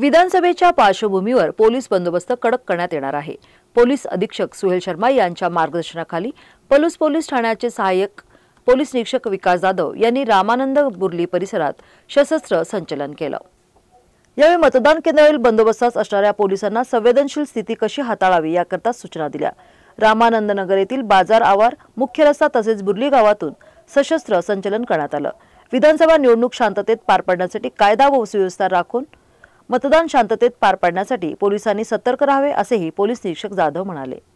विधानसभेच्या पार्श्वभूमीवर पोलीस बंदोबस्त कडक करण्यात येणार आहे पोलीस अधीक्षक सुहेल शर्मा यांच्या मार्गदर्शनाखाली पलूस पोलीस ठाण्याचे सहाय्यक पोलीस निरीक्षक विकास जाधव यांनी रामानंद बुर्ली परिसरात सशस्त्र संचलन केलं यावेळी मतदान केंद्रावरील बंदोबस्तात असणाऱ्या पोलिसांना संवेदनशील स्थिती कशी हाताळावी याकरता सूचना दिल्या रामानंद नगर येथील बाजार आवार मुख्य रस्ता तसेच बुर्ली गावातून सशस्त्र संचलन करण्यात आलं विधानसभा निवडणूक शांततेत पार पाडण्यासाठी कायदा व सुव्यवस्था राखून मतदान शांततेत पार पाडण्यासाठी पोलिसांनी सतर्क राहावे असेही पोलीस निरीक्षक जाधव म्हणाले